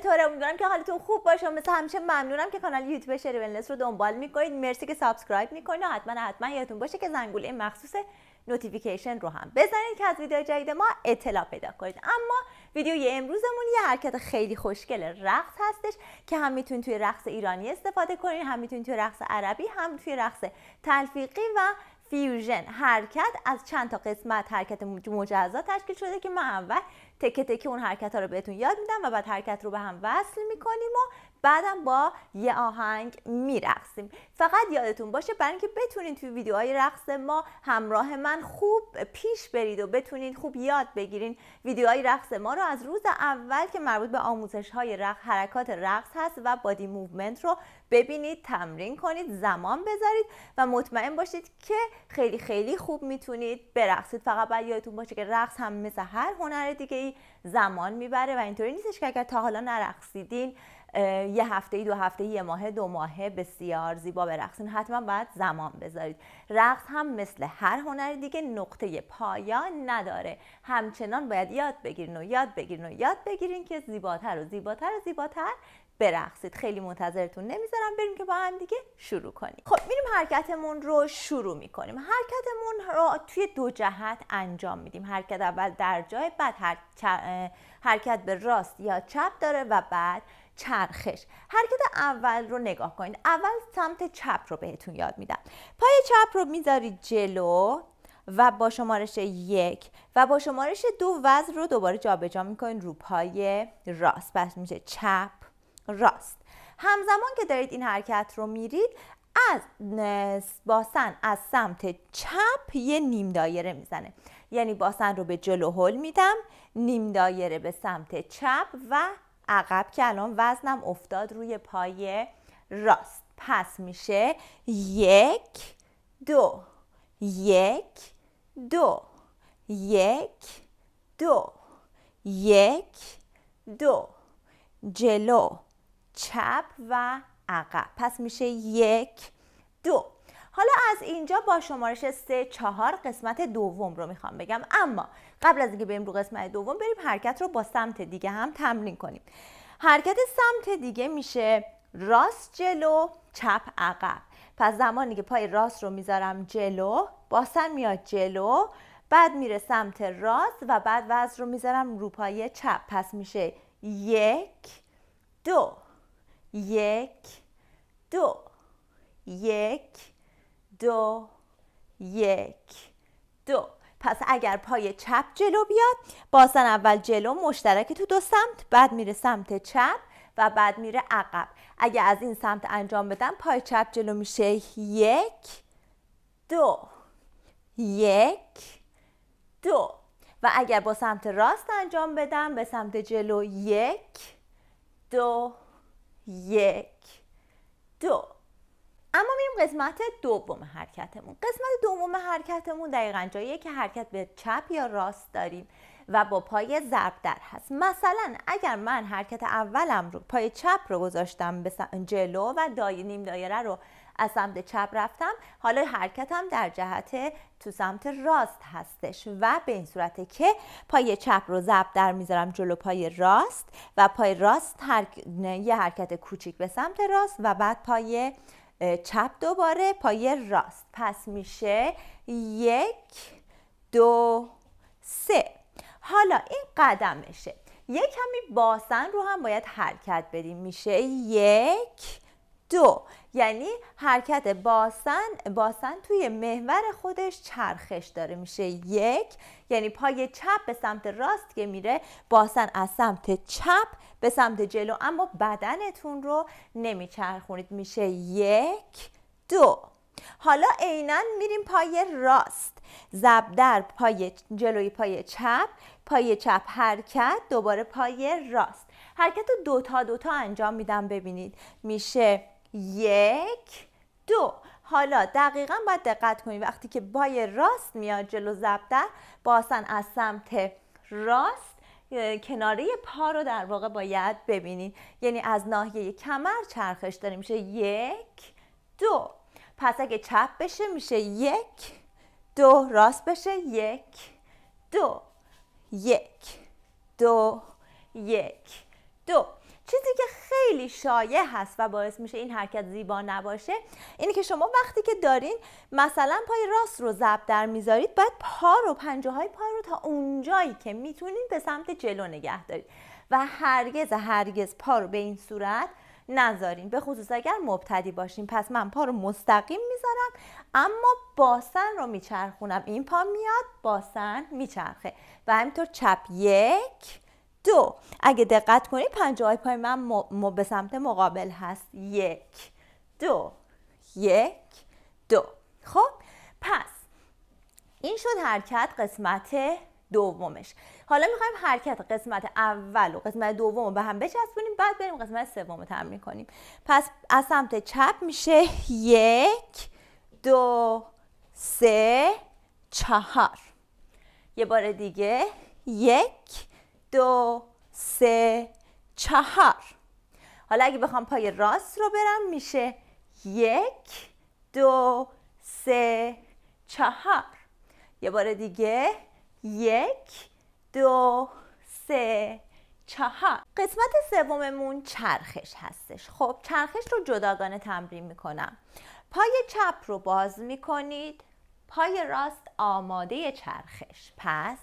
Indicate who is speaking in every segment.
Speaker 1: چطوره امیدوارم که حالتون خوب باشه مثل همیشه ممنونم که کانال یوتیوب شری رو دنبال میکنید مرسی که سابسکرایب میکنید و حتما حتما یادتون باشه که زنگوله مخصوص نوتیفیکیشن رو هم بزنید که از ویدیو جدید ما اطلاع پیدا کنید اما ویدیوی امروزمون یه حرکت خیلی خوشگل رقص هستش که هم میتونید توی رقص ایرانی استفاده کنید هم میتونید توی رقص عربی هم توی رقص تلفیقی و فیوژن حرکت از چند تا قسمت حرکت مجزا تشکیل شده که ما اول تکه تکه اون حرکت ها رو بهتون یاد میدم و بعد حرکت رو به هم وصل میکنیم و بعدم با یه آهنگ میرقصیم فقط یادتون باشه برای اینکه بتونید توی ویدیوهای رقص ما همراه من خوب پیش برید و بتونید خوب یاد بگیرین ویدیوهای رقص ما رو از روز اول که مربوط به آموزش های رقص حرکات رقص هست و بادی موومنت رو ببینید تمرین کنید زمان بذارید و مطمئن باشید که خیلی خیلی خوب میتونید برقصید فقط باید یادتون باشه که رقص هم مثل هر هنر دیگه ای زمان میبره و اینطوری نیستش که اگر تا حالا نرقصیدین یه هفته ای دو هفته یه ماه دو ماه بسیار زیبا برقصین حتما باید زمان بذارید رقص هم مثل هر هنر دیگه نقطه پایان نداره همچنان باید یاد بگیرین و یاد بگیرین و یاد بگیرین که زیباتر و زیباتر و زیباتر برقصید خیلی منتظرتون نمیذارم بریم که با هم دیگه شروع کنیم خب میریم حرکتمون رو شروع میکنیم حرکتمون رو توی دو جهت انجام میدیم حرکت اول در جای بعد حرکت به راست یا چپ داره و بعد چرخش حرکت اول رو نگاه کنید اول سمت چپ رو بهتون یاد میدم پای چپ رو میذارید جلو و با شمارش یک و با شمارش دو وزن رو دوباره جابجا جا میکنید رو پای راست پس میشه چپ راست همزمان که دارید این حرکت رو میرید از باسن از سمت چپ یه نیم دایره میزنه یعنی باسن رو به جلو هل میدم نیم دایره به سمت چپ و عقب که الان وزنم افتاد روی پای راست پس میشه یک دو یک دو یک دو یک دو جلو چپ و عقب پس میشه یک دو حالا از اینجا با شمارش 3 چهار قسمت دوم رو میخوام بگم اما قبل از اینکه بریم رو قسمت دوم بریم حرکت رو با سمت دیگه هم تمرین کنیم حرکت سمت دیگه میشه راست جلو چپ عقب پس زمانی که پای راست رو میذارم جلو باسن میاد جلو بعد میره سمت راست و بعد وزن رو میذارم رو پای چپ پس میشه یک دو یک دو یک دو یک دو پس اگر پای چپ جلو بیاد بازن اول جلو مشترک تو دو سمت بعد میره سمت چپ و بعد میره عقب اگر از این سمت انجام بدم پای چپ جلو میشه یک دو یک دو و اگر با سمت راست انجام بدم به سمت جلو یک دو یک دو اما میریم قسمت دوم حرکتمون قسمت دوم حرکتمون دقیقا جاییه که حرکت به چپ یا راست داریم و با پای ضرب در هست مثلا اگر من حرکت اولم رو پای چپ رو گذاشتم به جلو و دای نیم دایره رو از سمت چپ رفتم حالا حرکتم در جهت تو سمت راست هستش و به این صورت که پای چپ رو ضرب در میذارم جلو پای راست و پای راست یه حرکت کوچیک به سمت راست و بعد پای چپ دوباره پای راست پس میشه یک دو سه حالا این قدمشه یک کمی باسن رو هم باید حرکت بدیم میشه یک دو یعنی حرکت باسن باسن توی محور خودش چرخش داره میشه یک یعنی پای چپ به سمت راست که میره باسن از سمت چپ به سمت جلو اما بدنتون رو نمیچرخونید میشه یک دو حالا عینا میریم پای راست در پای جلوی پای چپ پای چپ حرکت دوباره پای راست حرکت رو دوتا دوتا انجام میدم ببینید میشه یک دو حالا دقیقا باید دقت کنید وقتی که بای راست میاد جلو زبدر باسن از سمت راست کناره پا رو در واقع باید ببینید یعنی از ناحیه کمر چرخش داره میشه یک دو پس اگه چپ بشه میشه یک دو راست بشه یک دو یک دو یک دو چیزی که خیلی شایع هست و باعث میشه این حرکت زیبا نباشه اینه که شما وقتی که دارین مثلا پای راست رو زب در میذارید باید پا رو پنجه های پا رو تا اونجایی که میتونین به سمت جلو نگه دارید و هرگز هرگز پا رو به این صورت نذارین به خصوص اگر مبتدی باشین پس من پا رو مستقیم میذارم اما باسن رو میچرخونم این پا میاد باسن میچرخه و همینطور چپ یک دو اگه دقت کنی پنجه پای من م... به سمت مقابل هست یک دو یک دو خب پس این شد حرکت قسمت دومش حالا میخوایم حرکت قسمت اول و قسمت دوم رو به هم بچسبونیم بعد بریم قسمت سوم رو تمرین کنیم پس از سمت چپ میشه یک دو سه چهار یه بار دیگه یک دو سه چهار حالا اگه بخوام پای راست رو برم میشه یک دو سه چهار یه بار دیگه یک دو سه چهار قسمت سوممون چرخش هستش خب چرخش رو جداگانه تمرین میکنم پای چپ رو باز میکنید پای راست آماده چرخش پس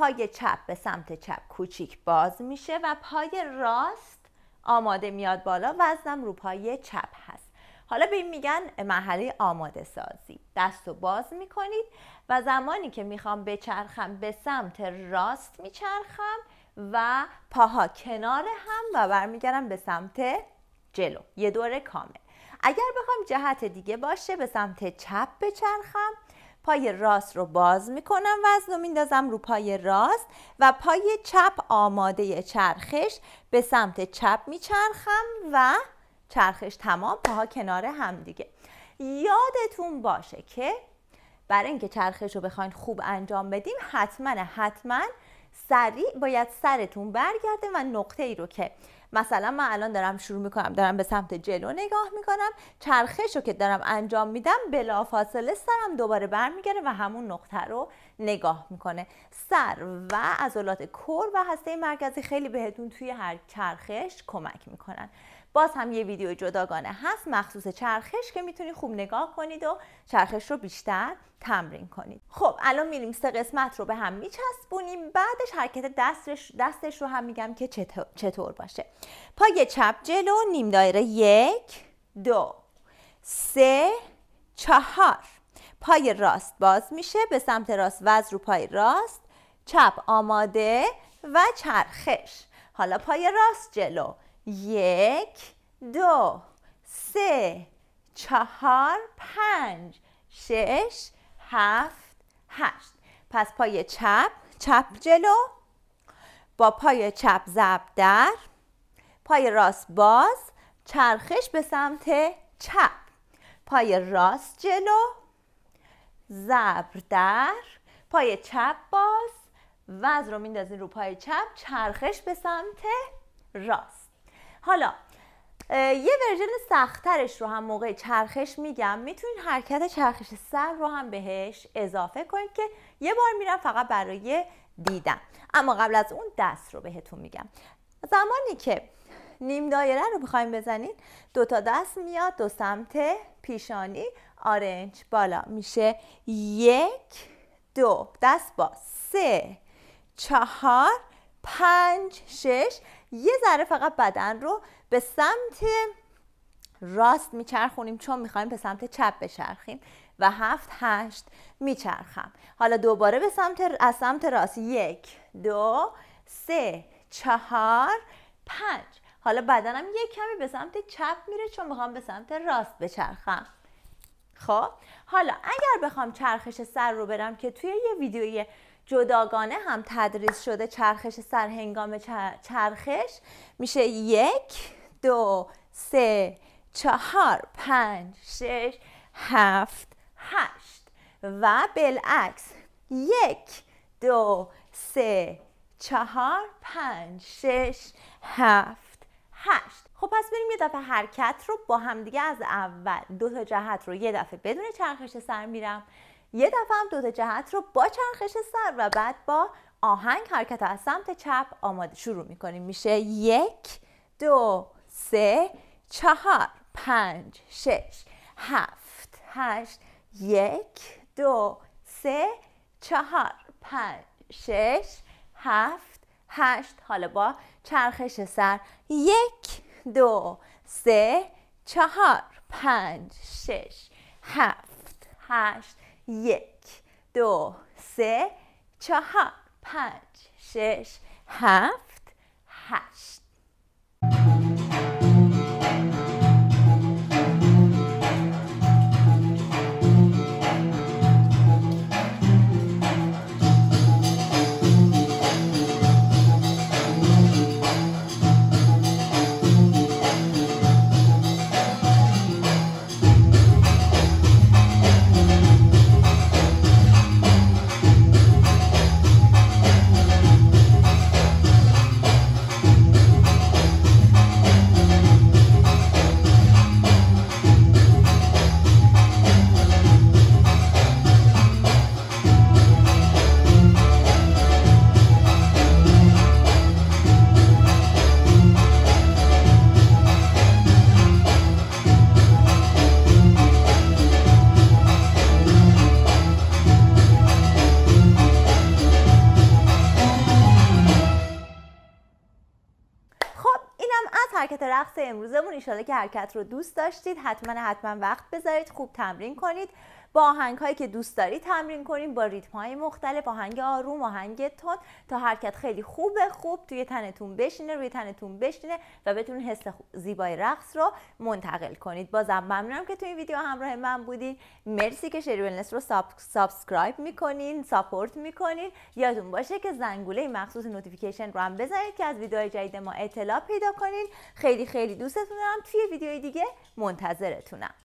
Speaker 1: پای چپ به سمت چپ کوچیک باز میشه و پای راست آماده میاد بالا وزنم رو پای چپ هست حالا به این میگن محله آماده سازی دست رو باز میکنید و زمانی که میخوام بچرخم به سمت راست میچرخم و پاها کنار هم و برمیگردم به سمت جلو یه دور کامل اگر بخوام جهت دیگه باشه به سمت چپ بچرخم پای راست رو باز میکنم وزن رو میندازم رو پای راست و پای چپ آماده چرخش به سمت چپ میچرخم و چرخش تمام پاها کنار هم دیگه یادتون باشه که برای اینکه چرخش رو بخواین خوب انجام بدیم حتما حتما سریع باید سرتون برگرده و نقطه ای رو که مثلا من الان دارم شروع میکنم دارم به سمت جلو نگاه میکنم چرخش رو که دارم انجام میدم بلافاصله سرم دوباره برمیگره و همون نقطه رو نگاه میکنه سر و عضلات کور و هسته مرکزی خیلی بهتون توی هر چرخش کمک میکنن باز هم یه ویدیو جداگانه هست مخصوص چرخش که میتونید خوب نگاه کنید و چرخش رو بیشتر تمرین کنید خب الان میریم سه قسمت رو به هم میچسبونیم بعدش حرکت دستش, دستش رو هم میگم که چطور, باشه پای چپ جلو نیم دایره یک دو سه چهار پای راست باز میشه به سمت راست وز رو پای راست چپ آماده و چرخش حالا پای راست جلو یک دو سه چهار پنج شش هفت هشت پس پای چپ چپ جلو با پای چپ زب در پای راست باز چرخش به سمت چپ پای راست جلو زبر در پای چپ باز وز رو میندازین رو پای چپ چرخش به سمت راست حالا یه ورژن سختترش رو هم موقع چرخش میگم میتونین حرکت چرخش سر رو هم بهش اضافه کنید که یه بار میرم فقط برای دیدم اما قبل از اون دست رو بهتون میگم زمانی که نیم دایره رو بخوایم بزنید دو تا دست میاد دو سمت پیشانی آرنج بالا میشه یک دو دست با سه چهار پنج شش یه ذره فقط بدن رو به سمت راست میچرخونیم چون میخوایم به سمت چپ بچرخیم و هفت هشت میچرخم حالا دوباره به سمت از سمت راست یک دو سه چهار پنج حالا بدنم یک کمی به سمت چپ میره چون میخوام به سمت راست بچرخم خب حالا اگر بخوام چرخش سر رو برم که توی یه ویدیوی جداگانه هم تدریس شده چرخش سر هنگام چرخش میشه یک دو سه چهار پنج شش هفت هشت و بالعکس یک دو سه چهار پنج شش هفت هشت خب پس بریم یه دفعه حرکت رو با همدیگه از اول دو تا جهت رو یه دفعه بدون چرخش سر میرم یه دفعه هم دو تا جهت رو با چرخش سر و بعد با آهنگ حرکت از سمت چپ آماده شروع میکنیم میشه یک دو سه چهار پنج شش هفت هشت یک دو سه چهار پنج شش هفت هشت حالا با چرخش سر یک دو سه چهار پنج شش هفت هشت یک دو سه چهار پنج شش هفت هشت رقص امروزمون ایشاله که حرکت رو دوست داشتید حتما حتما وقت بذارید خوب تمرین کنید با آهنگ هایی که دوست داری تمرین کنیم با ریتم های مختلف آهنگ آروم آهنگ تند تا حرکت خیلی خوب، خوب توی تنتون بشینه روی تنتون بشینه و بتونید حس زیبای رقص رو منتقل کنید بازم ممنونم که توی این ویدیو همراه من بودین مرسی که شری ولنس رو ساب، سابسکرایب میکنین ساپورت میکنین یادتون باشه که زنگوله مخصوص نوتیفیکیشن رو هم بزنید که از ویدیوهای جدید ما اطلاع پیدا کنین خیلی خیلی دوستتون دارم توی ویدیوی دیگه منتظرتونم